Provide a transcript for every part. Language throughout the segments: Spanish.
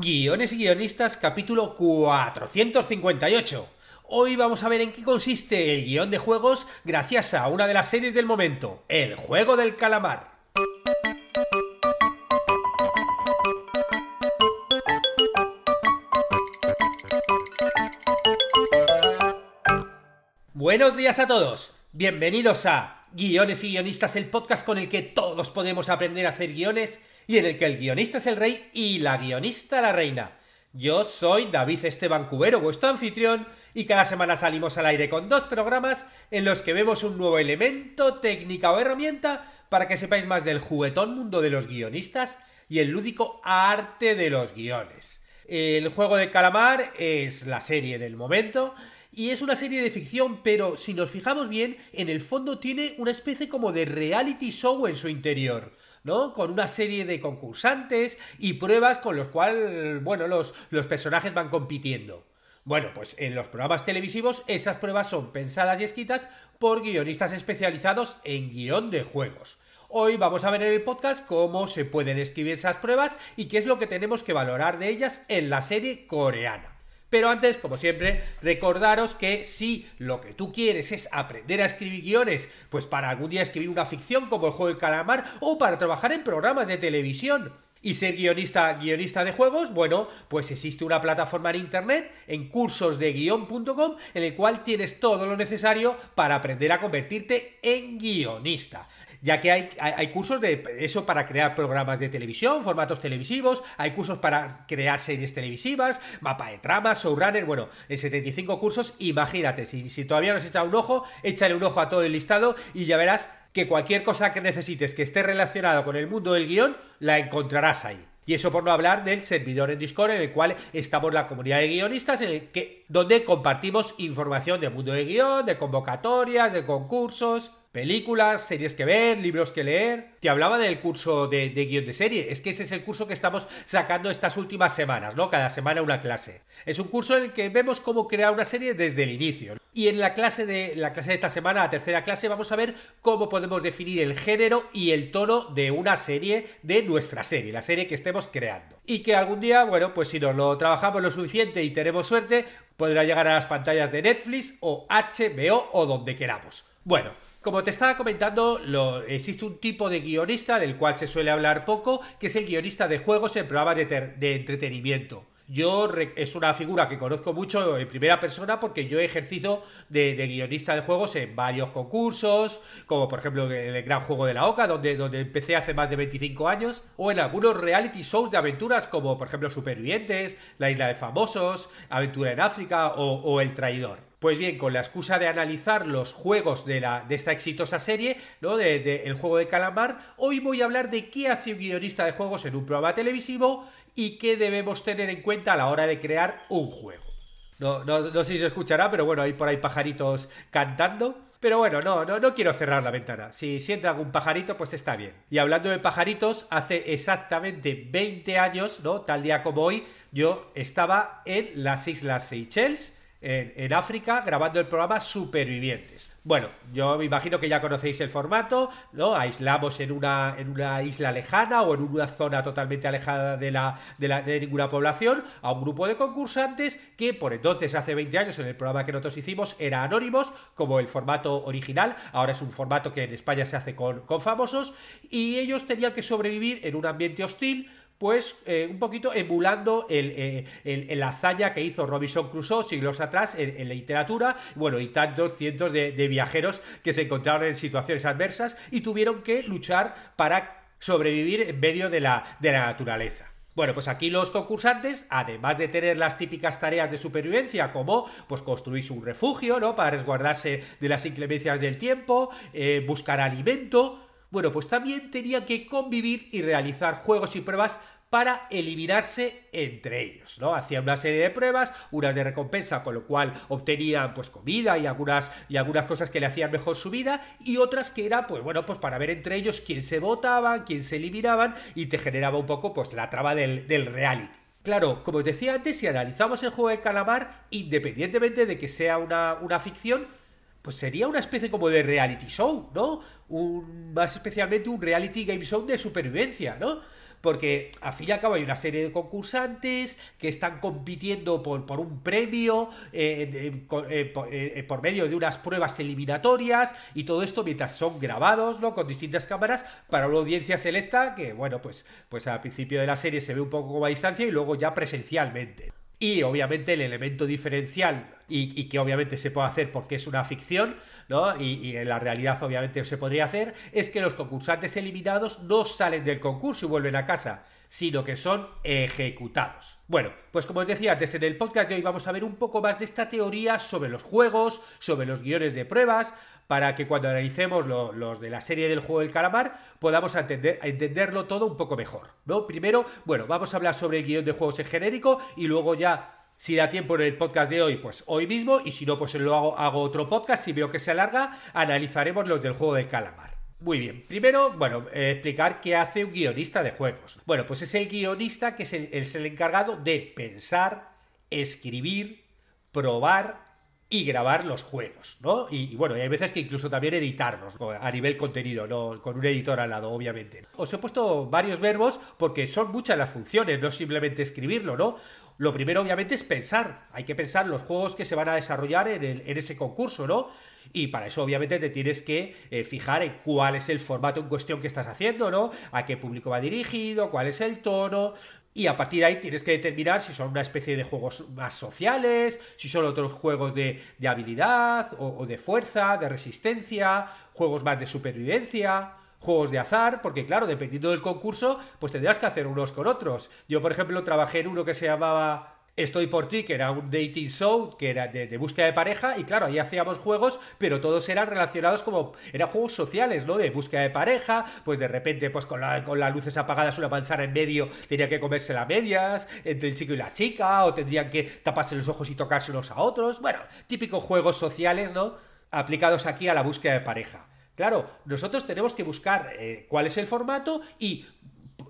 Guiones y guionistas capítulo 458. Hoy vamos a ver en qué consiste el guión de juegos gracias a una de las series del momento, El juego del calamar. Buenos días a todos, bienvenidos a Guiones y Guionistas, el podcast con el que todos podemos aprender a hacer guiones y en el que el guionista es el rey y la guionista la reina. Yo soy David Esteban Cubero, vuestro anfitrión, y cada semana salimos al aire con dos programas en los que vemos un nuevo elemento, técnica o herramienta para que sepáis más del juguetón mundo de los guionistas y el lúdico arte de los guiones. El juego de calamar es la serie del momento y es una serie de ficción, pero si nos fijamos bien, en el fondo tiene una especie como de reality show en su interior. Con una serie de concursantes y pruebas con los cuales, los personajes van compitiendo. Bueno, pues en los programas televisivos esas pruebas son pensadas y escritas por guionistas especializados en guión de juegos. Hoy vamos a ver en el podcast cómo se pueden escribir esas pruebas y qué es lo que tenemos que valorar de ellas en la serie coreana. Pero antes, como siempre, recordaros que si lo que tú quieres es aprender a escribir guiones, pues para algún día escribir una ficción como el juego del calamar o para trabajar en programas de televisión, y ser guionista, guionista de juegos, bueno, pues existe una plataforma en internet, en cursosdeguion.com, en el cual tienes todo lo necesario para aprender a convertirte en guionista ya que hay, cursos de eso para crear programas de televisión, formatos televisivos, hay cursos para crear series televisivas, mapa de tramas, showrunner, bueno, en 75 cursos, imagínate, si, si todavía no has echado un ojo, échale un ojo a todo el listado y ya verás que cualquier cosa que necesites que esté relacionada con el mundo del guión, la encontrarás ahí. Y eso por no hablar del servidor en Discord en el cual estamos la comunidad de guionistas, en el que, donde compartimos información de mundo del guión, de convocatorias, de concursos películas, series que ver, libros que leer. Te hablaba del curso de, guión de serie. Es que ese es el curso que estamos sacando estas últimas semanas, ¿no? Cada semana una clase. Es un curso en el que vemos cómo crear una serie desde el inicio. Y en la clase de la clase de esta semana, la tercera clase, vamos a ver cómo podemos definir el género y el tono de una serie, de nuestra serie, la serie que estemos creando. Y que algún día, bueno, pues si nos lo trabajamos lo suficiente y tenemos suerte, podrá llegar a las pantallas de Netflix o HBO o donde queramos. Bueno, como te estaba comentando, existe un tipo de guionista del cual se suele hablar poco, que es el guionista de juegos en programas de, entretenimiento. Yo es una figura que conozco mucho en primera persona porque yo he ejercido de, guionista de juegos en varios concursos, como por ejemplo el Gran Juego de la Oca, donde, donde empecé hace más de 25 años, o en algunos reality shows de aventuras, como por ejemplo Supervivientes, La Isla de Famosos, Aventura en África o El Traidor. Pues bien, con la excusa de analizar los juegos de, esta exitosa serie, ¿no? De, el juego de calamar, hoy voy a hablar de qué hace un guionista de juegos en un programa televisivo y qué debemos tener en cuenta a la hora de crear un juego. No, no, sé si se escuchará, pero bueno, hay por ahí pajaritos cantando. Pero bueno, no, no, no quiero cerrar la ventana. Si, si, entra algún pajarito, pues está bien. Y hablando de pajaritos, hace exactamente 20 años, ¿no? Tal día como hoy, yo estaba en las Islas Seychelles en, África grabando el programa Supervivientes. Bueno, yo me imagino que ya conocéis el formato, ¿no? Aislamos en una, en una isla lejana o en una zona totalmente alejada de, de, la, ninguna población a un grupo de concursantes que por entonces, hace 20 años, en el programa que nosotros hicimos, era anónimos, como el formato original, ahora es un formato que en España se hace con famosos, y ellos tenían que sobrevivir en un ambiente hostil, pues eh, un poquito emulando eh, el, hazaña que hizo Robinson Crusoe siglos atrás en, la literatura, bueno, y tantos cientos de, viajeros que se encontraron en situaciones adversas y tuvieron que luchar para sobrevivir en medio de la, naturaleza. Bueno, pues aquí los concursantes, además de tener las típicas tareas de supervivencia, como pues construir un refugio, ¿no? Para resguardarse de las inclemencias del tiempo, eh, buscar alimento, bueno, pues también tenían que convivir y realizar juegos y pruebas para eliminarse entre ellos, ¿no? Hacían una serie de pruebas, unas de recompensa, con lo cual obtenían pues comida y algunas, y algunas cosas que le hacían mejor su vida, y otras que era, pues bueno, pues para ver entre ellos quién se votaba, quién se eliminaban, y te generaba un poco pues la traba del, reality. Claro, como os decía antes, si analizamos el juego de calamar, independientemente de que sea una, una ficción, pues sería una especie como de reality show, ¿no? un, más especialmente un reality game show de supervivencia, ¿no? porque al fin y al cabo hay una serie de concursantes que están compitiendo por, por un premio, eh, eh, eh, por, medio de unas pruebas eliminatorias y todo esto mientras son grabados, ¿no? Con distintas cámaras para una audiencia selecta que, bueno, pues, pues al principio de la serie se ve un poco como a distancia y luego ya presencialmente y obviamente el elemento diferencial y, que obviamente se puede hacer porque es una ficción, ¿no? Y, y, en la realidad obviamente se podría hacer, es que los concursantes eliminados no salen del concurso y vuelven a casa, sino que son ejecutados. Bueno, pues como os decía antes, en el podcast de hoy vamos a ver un poco más de esta teoría sobre los juegos, sobre los guiones de pruebas, para que cuando analicemos los de la serie del juego del calamar podamos entenderlo todo un poco mejor. ¿no? Primero, bueno, vamos a hablar sobre el guión de juegos en genérico y luego ya si da tiempo en el podcast de hoy, pues hoy mismo, y si no, pues lo hago, hago otro podcast, si veo que se alarga, analizaremos los del juego del calamar. Muy bien, primero, bueno, eh, explicar qué hace un guionista de juegos. Bueno, pues es el guionista que es el encargado de pensar, escribir, probar y grabar los juegos, ¿no? Y, bueno, hay veces que incluso también editarlos a nivel contenido, ¿no? Con un editor al lado, obviamente. Os he puesto varios verbos porque son muchas las funciones, no simplemente escribirlo, ¿no? Lo primero, obviamente, es pensar. Hay que pensar los juegos que se van a desarrollar en, ese concurso, ¿no? Y para eso, obviamente, te tienes que eh, fijar en cuál es el formato en cuestión que estás haciendo, ¿no? A qué público va dirigido, cuál es el tono, y a partir de ahí tienes que determinar si son una especie de juegos más sociales, si son otros juegos de, habilidad o, o, de fuerza, de resistencia, juegos más de supervivencia, juegos de azar, porque claro, dependiendo del concurso, pues tendrás que hacer unos con otros. Yo, por ejemplo, trabajé en uno que se llamaba Estoy por ti, que era un dating show, que era de, búsqueda de pareja, y claro, ahí hacíamos juegos, pero todos eran relacionados como, eran juegos sociales, ¿no? De búsqueda de pareja, pues de repente, pues con, las luces apagadas, una manzana en medio tenía que comerse las medias, entre el chico y la chica, o tendrían que taparse los ojos y tocarse unos a otros, bueno, típicos juegos sociales, ¿no? Aplicados aquí a la búsqueda de pareja. Claro, nosotros tenemos que buscar eh, cuál es el formato y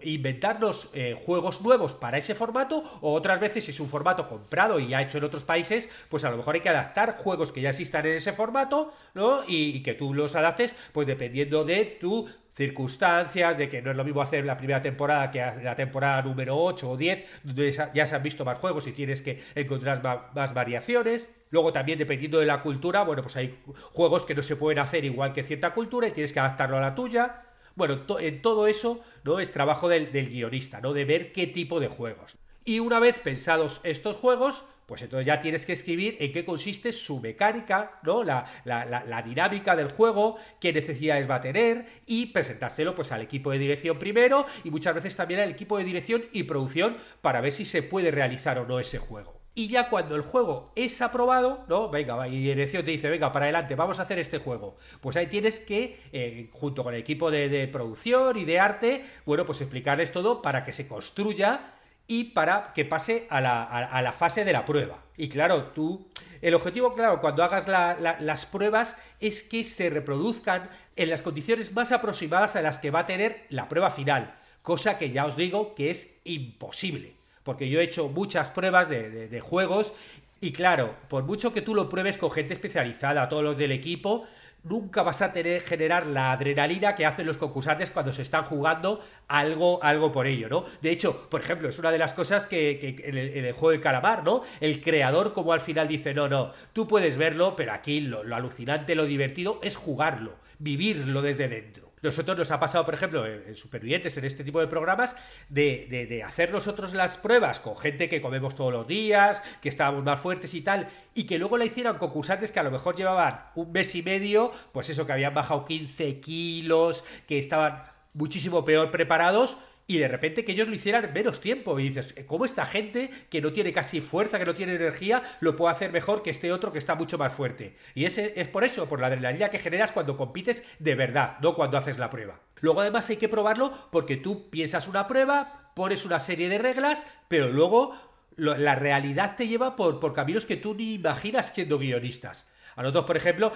inventar los eh, juegos nuevos para ese formato o otras veces si es un formato comprado y ya hecho en otros países, pues a lo mejor hay que adaptar juegos que ya existan en ese formato, ¿no? Y, que tú los adaptes, pues dependiendo de tu circunstancias, de que no es lo mismo hacer la primera temporada que la temporada número 8 o 10, donde ya se han visto más juegos y tienes que encontrar más variaciones. Luego también dependiendo de la cultura, bueno, pues hay juegos que no se pueden hacer igual que cierta cultura y tienes que adaptarlo a la tuya. Bueno, en eh, todo eso ¿no? es trabajo del, guionista, ¿no? De ver qué tipo de juegos. Y una vez pensados estos juegos, pues entonces ya tienes que escribir en qué consiste su mecánica, ¿no? La, la dinámica del juego, qué necesidades va a tener y presentárselo pues al equipo de dirección primero y muchas veces también al equipo de dirección y producción para ver si se puede realizar o no ese juego y ya cuando el juego es aprobado, ¿no? Venga, y te dice, venga, para adelante, vamos a hacer este juego. Pues ahí tienes que, eh, junto con el equipo de, producción y de arte, bueno, pues explicarles todo para que se construya y para que pase a la, fase de la prueba. Y claro, tú, el objetivo, claro, cuando hagas las pruebas es que se reproduzcan en las condiciones más aproximadas a las que va a tener la prueba final, cosa que ya os digo que es imposible porque yo he hecho muchas pruebas de, juegos y claro, por mucho que tú lo pruebes con gente especializada, todos los del equipo, nunca vas a tener, generar la adrenalina que hacen los concursantes cuando se están jugando algo, algo por ello, ¿no? De hecho, por ejemplo, es una de las cosas que, en, el, juego de calamar, ¿no? El creador como al final dice, no, no, tú puedes verlo, pero aquí lo alucinante, lo divertido es jugarlo, vivirlo desde dentro. Nosotros nos ha pasado, por ejemplo, en Supervivientes, en este tipo de programas, de, hacer nosotros las pruebas con gente que comemos todos los días, que estábamos más fuertes y tal, y que luego la hicieran concursantes que a lo mejor llevaban un mes y medio, pues eso, que habían bajado 15 kilos, que estaban muchísimo peor preparados, y de repente que ellos lo hicieran menos tiempo. Y dices, eh, ¿cómo esta gente que no tiene casi fuerza, que no tiene energía, lo puede hacer mejor que este otro que está mucho más fuerte? Y ese es por eso, por la adrenalina que generas cuando compites de verdad, no cuando haces la prueba. Luego además hay que probarlo porque tú piensas una prueba, pones una serie de reglas, pero luego la realidad te lleva por, por caminos que tú ni imaginas siendo guionistas. A nosotros, por ejemplo,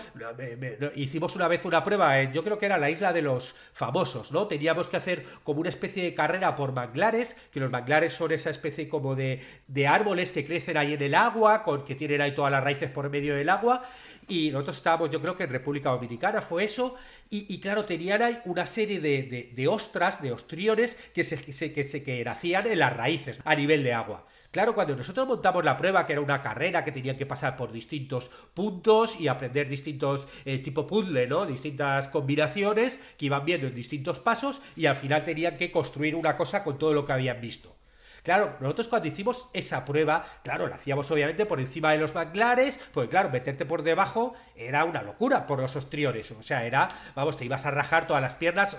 hicimos una vez una prueba, en, yo creo que era la isla de los famosos, ¿no? Teníamos que hacer como una especie de carrera por manglares, que los manglares son esa especie como de, de árboles que crecen ahí en el agua, con, que tienen ahí todas las raíces por medio del agua, y nosotros estábamos, yo creo que en República Dominicana fue eso, y, claro, tenían ahí una serie de, ostras, de ostriones que se, que se, que en las raíces a nivel de agua. Claro, cuando nosotros montamos la prueba, que era una carrera que tenían que pasar por distintos puntos y aprender distintos eh, tipo puzzle, ¿no? Distintas combinaciones que iban viendo en distintos pasos y al final tenían que construir una cosa con todo lo que habían visto. Claro, nosotros cuando hicimos esa prueba, claro, la hacíamos obviamente por encima de los manglares, porque claro, meterte por debajo era una locura por los ostriores, o sea, era, vamos, te ibas a rajar todas las piernas,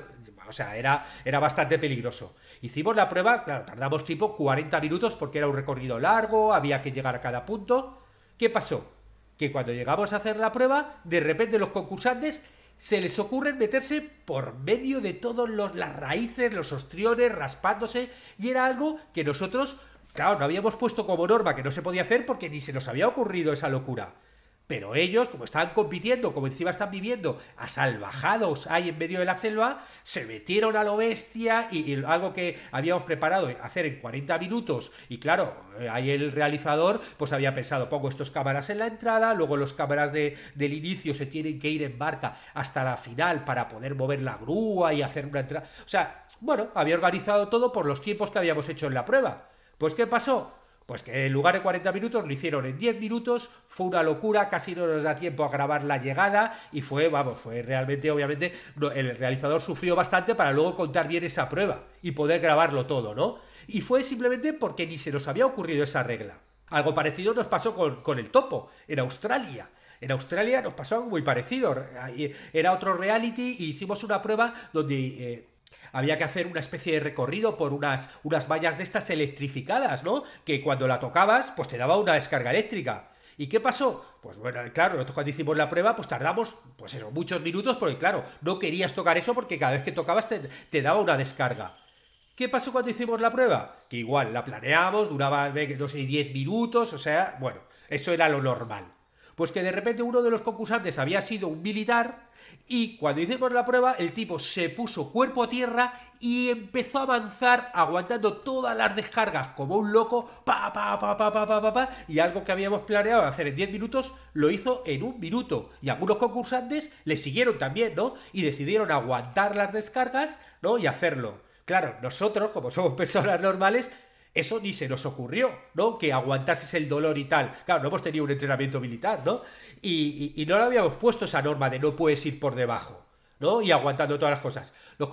o sea, era, era bastante peligroso. Hicimos la prueba, claro, tardamos tipo 40 minutos porque era un recorrido largo, había que llegar a cada punto. ¿Qué pasó? Que cuando llegamos a hacer la prueba, de repente los concursantes se les ocurre meterse por medio de todas las raíces, los ostriones, raspándose, y era algo que nosotros, claro, no habíamos puesto como norma que no se podía hacer porque ni se nos había ocurrido esa locura. Pero ellos, como estaban compitiendo, como encima están viviendo a salvajados ahí en medio de la selva, se metieron a lo bestia y, algo que habíamos preparado hacer en 40 minutos. Y claro, eh, ahí el realizador pues había pensado, pongo estos cámaras en la entrada, luego los cámaras de, del inicio se tienen que ir en barca hasta la final para poder mover la grúa y hacer una entrada. O sea, bueno, había organizado todo por los tiempos que habíamos hecho en la prueba. Pues ¿qué pasó? Pues que en lugar de 40 minutos lo hicieron en 10 minutos, fue una locura, casi no nos da tiempo a grabar la llegada y fue, vamos, fue realmente, obviamente, el realizador sufrió bastante para luego contar bien esa prueba y poder grabarlo todo, ¿no? Y fue simplemente porque ni se nos había ocurrido esa regla. Algo parecido nos pasó con, el topo, en Australia. En Australia nos pasó algo muy parecido. Era otro reality y hicimos una prueba donde... Eh, había que hacer una especie de recorrido por unas, unas vallas de estas electrificadas, ¿no? Que cuando la tocabas, pues te daba una descarga eléctrica. ¿Y qué pasó? Pues bueno, claro, nosotros cuando hicimos la prueba, pues tardamos, pues eso, muchos minutos, porque claro, no querías tocar eso porque cada vez que tocabas te, te daba una descarga. ¿Qué pasó cuando hicimos la prueba? Que igual la planeamos, duraba, no sé, 10 minutos, o sea, bueno, eso era lo normal. Pues que de repente uno de los concursantes había sido un militar y cuando hicimos la prueba, el tipo se puso cuerpo a tierra y empezó a avanzar aguantando todas las descargas como un loco, pa, pa, pa, pa, pa, pa, y algo que habíamos planeado hacer en 10 minutos, lo hizo en un minuto. Y algunos concursantes le siguieron también, ¿no? Y decidieron aguantar las descargas, ¿no? Y hacerlo. Claro, nosotros, como somos personas normales, eso ni se nos ocurrió, ¿no? Que aguantases el dolor y tal. Claro, no hemos tenido un entrenamiento militar, ¿no? Y, no le habíamos puesto esa norma de no puedes ir por debajo. ¿no? Y aguantando todas las cosas. Los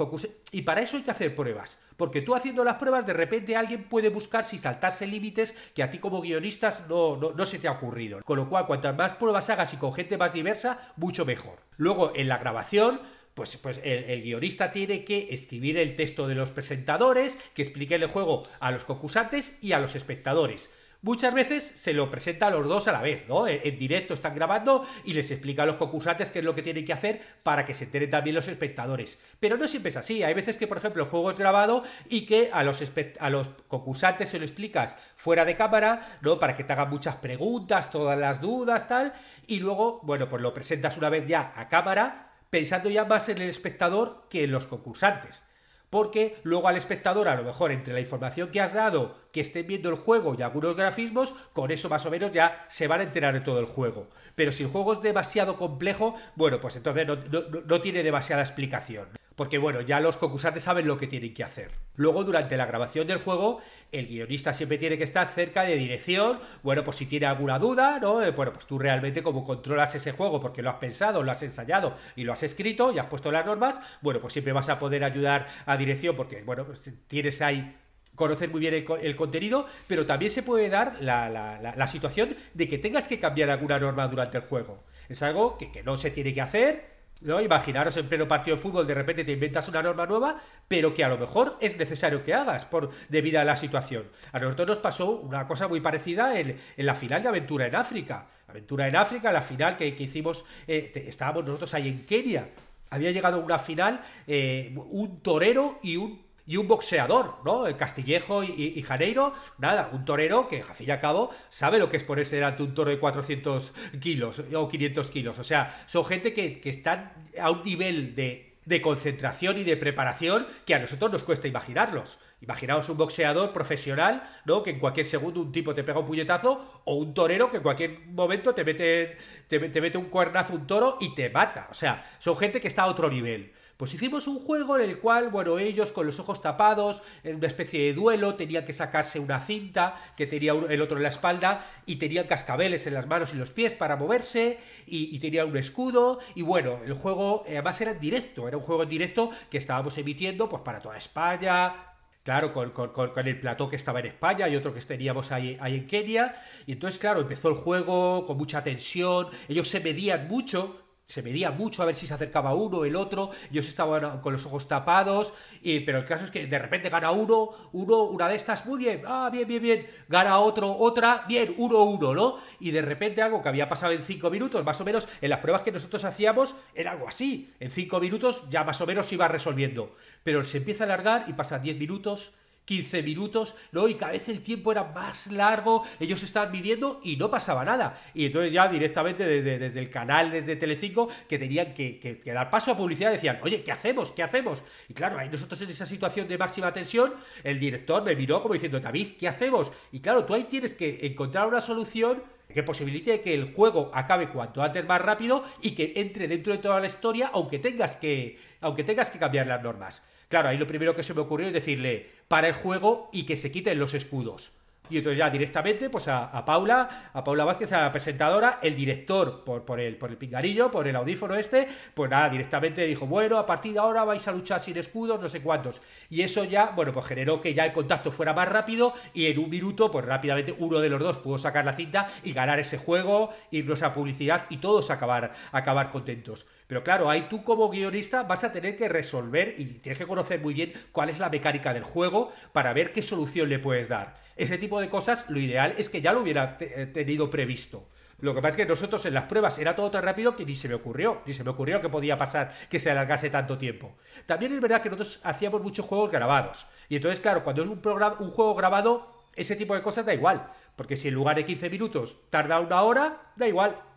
Y para eso hay que hacer pruebas. Porque tú haciendo las pruebas, de repente alguien puede buscar si saltarse límites que a ti como guionistas no, no, no, se te ha ocurrido. Con lo cual, cuantas más pruebas hagas y con gente más diversa, mucho mejor. Luego, en la grabación, pues, pues el, guionista tiene que escribir el texto de los presentadores, que explique el juego a los concursantes y a los espectadores. Muchas veces se lo presenta a los dos a la vez, ¿no? En, directo están grabando y les explica a los concursantes qué es lo que tienen que hacer para que se enteren también los espectadores. Pero no siempre es así. Hay veces que, por ejemplo, el juego es grabado y que a los, a los concursantes se lo explicas fuera de cámara, ¿no? Para que te hagan muchas preguntas, todas las dudas, tal. Y luego, bueno, pues lo presentas una vez ya a cámara pensando ya más en el espectador que en los concursantes. Porque luego al espectador, a lo mejor entre la información que has dado, que estén viendo el juego y algunos grafismos, con eso más o menos ya se van a enterar de todo el juego. Pero si el juego es demasiado complejo, bueno, pues entonces no, tiene demasiada explicación porque bueno, ya los concursantes saben lo que tienen que hacer. Luego, durante la grabación del juego, el guionista siempre tiene que estar cerca de dirección, bueno, pues si tiene alguna duda, ¿no? Eh, bueno, pues tú realmente como controlas ese juego, porque lo has pensado, lo has ensayado y lo has escrito y has puesto las normas, bueno, pues siempre vas a poder ayudar a dirección, porque bueno, pues tienes ahí conocer muy bien el, contenido, pero también se puede dar la, situación de que tengas que cambiar alguna norma durante el juego. Es algo que, que no se tiene que hacer, Imaginaros en pleno partido de fútbol de repente te inventas una norma nueva, pero que a lo mejor es necesario que hagas por debido a la situación. A nosotros nos pasó una cosa muy parecida en, la final de Aventura en África. Aventura en África, la final que, hicimos, eh, estábamos nosotros ahí en Kenia. Había llegado a una final eh, un torero y un y un boxeador, ¿no? El Castillejo y, Janeiro, nada, un torero que a fin y a cabo sabe lo que es ponerse delante un toro de 400 kilos eh, o 500 kilos. O sea, son gente que, están a un nivel de, concentración y de preparación que a nosotros nos cuesta imaginarlos. Imaginaos un boxeador profesional, ¿no? Que en cualquier segundo un tipo te pega un puñetazo, o un torero que en cualquier momento te mete, te mete un cuernazo, un toro y te mata. O sea, son gente que está a otro nivel. Pues hicimos un juego en el cual, bueno, ellos con los ojos tapados, en una especie de duelo, tenían que sacarse una cinta que tenía el otro en la espalda y tenían cascabeles en las manos y los pies para moverse y, tenían un escudo. Y bueno, el juego eh, además era en directo, era un juego en directo que estábamos emitiendo pues para toda España, Claro, con, el plató que estaba en España y otro que teníamos ahí, en Kenia. Y entonces, claro, empezó el juego con mucha tensión. Ellos se medían mucho, se medía mucho a ver si se acercaba uno, el otro, Yo estaba con los ojos tapados, y, pero el caso es que de repente gana uno, uno, una de estas, muy bien, ah, bien, bien, bien, gana otro, otra, bien, uno, uno, ¿no? Y de repente algo que había pasado en cinco minutos, más o menos, en las pruebas que nosotros hacíamos, era algo así, en cinco minutos ya más o menos se iba resolviendo, pero se empieza a alargar y pasa diez minutos, 15 minutos, ¿no? Y cada vez el tiempo era más largo, ellos estaban midiendo y no pasaba nada. Y entonces ya directamente desde, el canal, desde Telecinco, que tenían que, dar paso a publicidad, decían, oye, ¿qué hacemos? ¿Qué hacemos? Y claro, ahí nosotros en esa situación de máxima tensión, el director me miró como diciendo, David, ¿qué hacemos? Y claro, tú ahí tienes que encontrar una solución que posibilite que el juego acabe cuanto antes más rápido y que entre dentro de toda la historia, aunque tengas que, aunque tengas que cambiar las normas. Claro, ahí lo primero que se me ocurrió es decirle, para el juego y que se quiten los escudos. Y entonces ya directamente, pues a, Paula, a Paula Vázquez, a la presentadora, el director, por, el, por el pingarillo, por el audífono este, pues nada, directamente dijo, bueno, a partir de ahora vais a luchar sin escudos, no sé cuántos. Y eso ya, bueno, pues generó que ya el contacto fuera más rápido y en un minuto, pues rápidamente uno de los dos pudo sacar la cinta y ganar ese juego, irnos a publicidad y todos acabar, acabar contentos. Pero claro, ahí tú como guionista vas a tener que resolver y tienes que conocer muy bien cuál es la mecánica del juego para ver qué solución le puedes dar. Ese tipo de cosas, lo ideal es que ya lo hubiera eh, tenido previsto. Lo que pasa es que nosotros en las pruebas era todo tan rápido que ni se me ocurrió, ni se me ocurrió que podía pasar que se alargase tanto tiempo. También es verdad que nosotros hacíamos muchos juegos grabados. Y entonces, claro, cuando es un, programa, un juego grabado, ese tipo de cosas da igual. Porque si en lugar de 15 minutos tarda una hora, da igual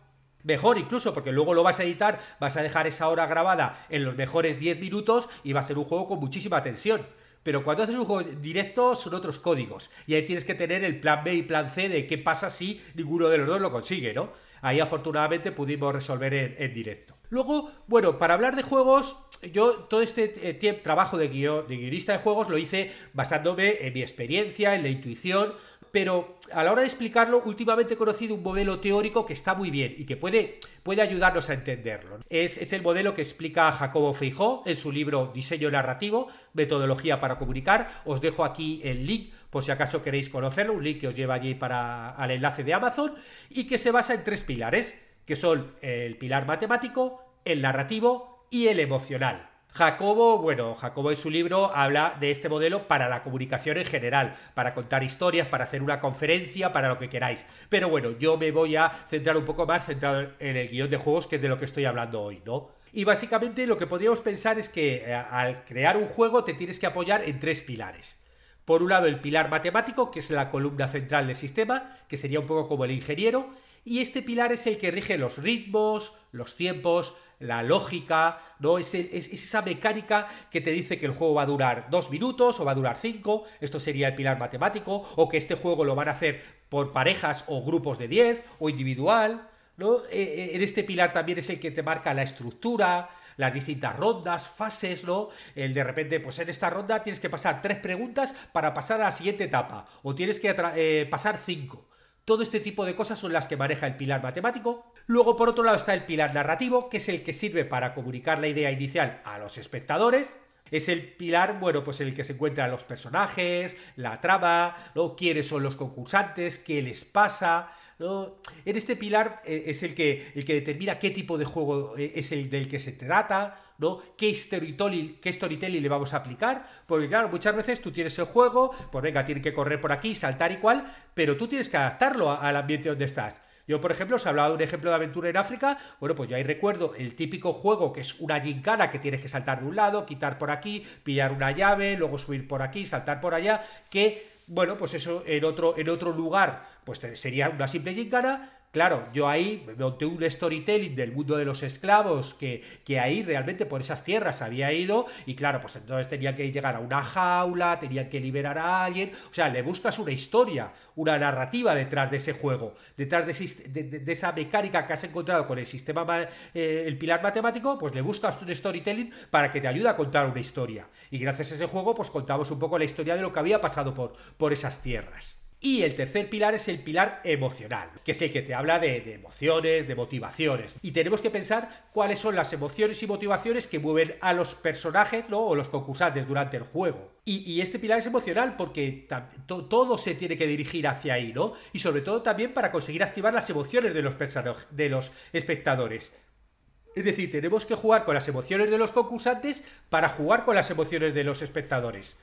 mejor incluso, porque luego lo vas a editar, vas a dejar esa hora grabada en los mejores 10 minutos y va a ser un juego con muchísima tensión. Pero cuando haces un juego directo son otros códigos y ahí tienes que tener el plan B y plan C de qué pasa si ninguno de los dos lo consigue, ¿no? Ahí afortunadamente pudimos resolver en, directo. Luego, bueno, para hablar de juegos, yo todo este eh, trabajo de, de guionista de juegos lo hice basándome en mi experiencia, en la intuición, pero a la hora de explicarlo, últimamente he conocido un modelo teórico que está muy bien y que puede, puede ayudarnos a entenderlo. Es, es el modelo que explica Jacobo Feijó en su libro Diseño Narrativo, Metodología para Comunicar. Os dejo aquí el link por si acaso queréis conocerlo, un link que os lleva allí para, al enlace de Amazon, y que se basa en tres pilares, que son el pilar matemático, el narrativo y el emocional. Jacobo, bueno, Jacobo en su libro habla de este modelo para la comunicación en general, para contar historias, para hacer una conferencia, para lo que queráis. Pero bueno, yo me voy a centrar un poco más centrado en el guión de juegos, que es de lo que estoy hablando hoy, ¿no? Y básicamente lo que podríamos pensar es que eh, al crear un juego te tienes que apoyar en tres pilares. Por un lado, el pilar matemático, que es la columna central del sistema, que sería un poco como el ingeniero, y este pilar es el que rige los ritmos, los tiempos, la lógica, ¿no? Es, esa mecánica que te dice que el juego va a durar dos minutos o va a durar cinco, esto sería el pilar matemático, o que este juego lo van a hacer por parejas o grupos de diez, o individual, ¿no? E, e, en este pilar también es el que te marca la estructura, las distintas rondas, fases, ¿no? El de repente, pues en esta ronda tienes que pasar tres preguntas para pasar a la siguiente etapa, o tienes que eh, pasar cinco. Todo este tipo de cosas son las que maneja el pilar matemático. Luego, por otro lado, está el pilar narrativo, que es el que sirve para comunicar la idea inicial a los espectadores. Es el pilar, bueno, pues en el que se encuentran los personajes, la trama, ¿no? quiénes son los concursantes, qué les pasa, en este pilar eh, es el que, el que determina qué tipo de juego eh, es el del que se trata, ¿no? ¿Qué storytelling, le vamos a aplicar? Porque claro, muchas veces tú tienes el juego, pues venga, tiene que correr por aquí, saltar y cual, pero tú tienes que adaptarlo al ambiente donde estás. Yo, por ejemplo, os hablado de un ejemplo de aventura en África. Bueno, pues yo ahí recuerdo el típico juego que es una gincana que tienes que saltar de un lado, quitar por aquí, pillar una llave, luego subir por aquí, saltar por allá, que bueno, pues eso en otro, en otro lugar pues sería una simple gincana, Claro, yo ahí monté un storytelling del mundo de los esclavos que, que, ahí realmente por esas tierras había ido y claro, pues entonces tenía que llegar a una jaula, tenía que liberar a alguien, o sea, le buscas una historia, una narrativa detrás de ese juego, detrás de, de, esa mecánica que has encontrado con el sistema, eh, el pilar matemático, pues le buscas un storytelling para que te ayude a contar una historia. Y gracias a ese juego, pues contamos un poco la historia de lo que había pasado por, por esas tierras. Y el tercer pilar es el pilar emocional, que es el que te habla de, emociones, de motivaciones. Y tenemos que pensar cuáles son las emociones y motivaciones que mueven a los personajes ¿no? o los concursantes durante el juego. Y, este pilar es emocional porque todo se tiene que dirigir hacia ahí, ¿no? Y sobre todo también para conseguir activar las emociones de los espectadores. Es decir, tenemos que jugar con las emociones de los concursantes para jugar con las emociones de los espectadores.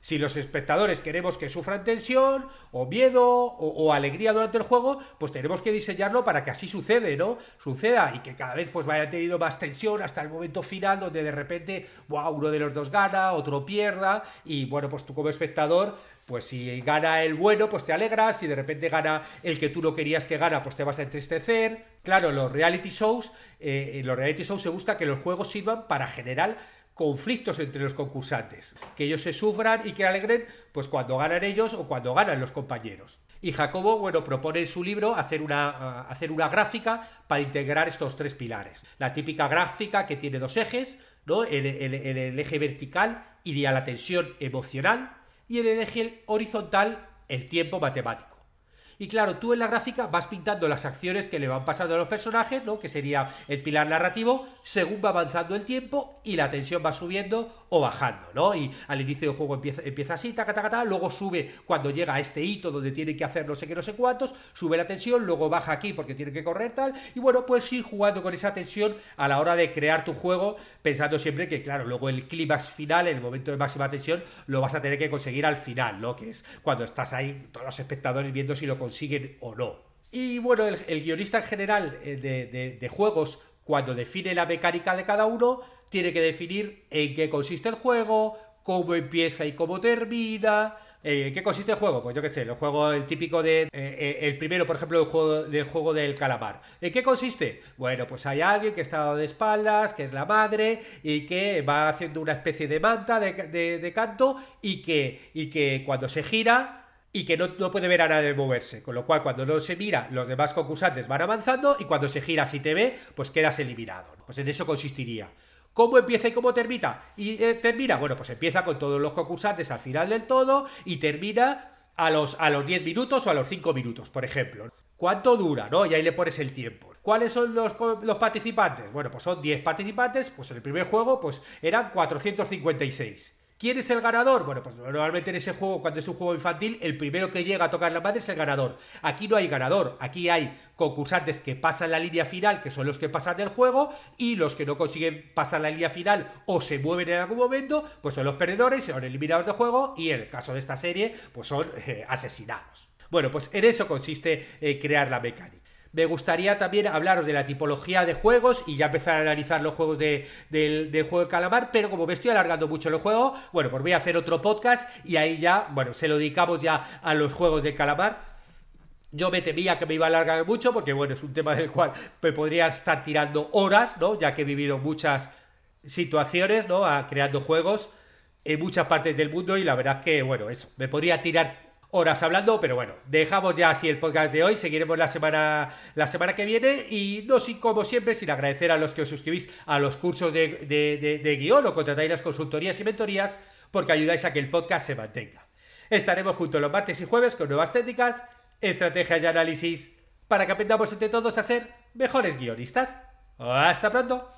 Si los espectadores queremos que sufran tensión, o miedo, o, alegría durante el juego, pues tenemos que diseñarlo para que así sucede, ¿no? Suceda y que cada vez pues vaya teniendo más tensión hasta el momento final donde de repente, wow, uno de los dos gana, otro pierda, y bueno, pues tú como espectador pues si gana el bueno, pues te alegras, si de repente gana el que tú no querías que gana, pues te vas a entristecer. Claro, los reality shows, eh, en los reality shows se gusta que los juegos sirvan para generar conflictos entre los concursantes, que ellos se sufran y que alegren pues cuando ganan ellos o cuando ganan los compañeros. Y Jacobo, bueno, propone en su libro hacer una, ah, hacer una gráfica para integrar estos tres pilares. La típica gráfica que tiene dos ejes, ¿no? El, eje vertical iría la tensión emocional y el eje horizontal el tiempo matemático. Y claro, tú en la gráfica vas pintando las acciones que le van pasando a los personajes, ¿no? Que sería el pilar narrativo, según va avanzando el tiempo y la tensión va subiendo o bajando, ¿no? Y al inicio del juego empieza, empieza así, ta luego sube cuando llega a este hito donde tiene que hacer no sé qué, no sé cuántos, sube la tensión, luego baja aquí porque tiene que correr tal, y bueno, pues ir jugando con esa tensión a la hora de crear tu juego, pensando siempre que, claro, luego el clímax final, el momento de máxima tensión, lo vas a tener que conseguir al final, ¿no? Que es cuando estás ahí, todos los espectadores viendo si lo consiguen o no. Y bueno, el, guionista en general eh, de, juegos, cuando define la mecánica de cada uno, tiene que definir en qué consiste el juego, cómo empieza y cómo termina, en eh, ¿Qué consiste el juego? Pues yo qué sé, el juego el típico de. Eh, el primero, por ejemplo, el juego, del juego del calamar. ¿En qué consiste? Bueno, pues hay alguien que está de espaldas, que es la madre, y que va haciendo una especie de manta de, de canto, y que, y que cuando se gira y que no, puede ver a nadie moverse. Con lo cual, cuando no se mira, los demás concursantes van avanzando y cuando se gira si te ve, pues quedas eliminado. Pues en eso consistiría. ¿Cómo empieza y cómo termina? Y eh, termina, bueno, pues empieza con todos los concursantes al final del todo y termina a los, a los 10 minutos o a los 5 minutos, por ejemplo. ¿Cuánto dura? ¿No? Y ahí le pones el tiempo. ¿Cuáles son los, los participantes? Bueno, pues son 10 participantes, pues en el primer juego pues eran 456. ¿Quién es el ganador? Bueno, pues normalmente en ese juego, cuando es un juego infantil, el primero que llega a tocar la madre es el ganador. Aquí no hay ganador, aquí hay concursantes que pasan la línea final, que son los que pasan del juego, y los que no consiguen pasar la línea final o se mueven en algún momento, pues son los perdedores, son eliminados del juego, y en el caso de esta serie, pues son eh, asesinados. Bueno, pues en eso consiste eh, crear la mecánica me gustaría también hablaros de la tipología de juegos y ya empezar a analizar los juegos de, del, juego de calamar, pero como me estoy alargando mucho el juego, bueno, pues voy a hacer otro podcast y ahí ya, bueno, se lo dedicamos ya a los juegos de calamar. Yo me temía que me iba a alargar mucho porque, bueno, es un tema del cual me podría estar tirando horas, ¿no? Ya que he vivido muchas situaciones, ¿no? Ah, creando juegos en muchas partes del mundo y la verdad que, bueno, eso, me podría tirar horas hablando, pero bueno, dejamos ya así el podcast de hoy, seguiremos la semana, la semana que viene y no sin, como siempre, sin agradecer a los que os suscribís a los cursos de, de, de guión o contratáis las consultorías y mentorías porque ayudáis a que el podcast se mantenga. Estaremos juntos los martes y jueves con nuevas técnicas, estrategias y análisis para que aprendamos entre todos a ser mejores guionistas. Hasta pronto.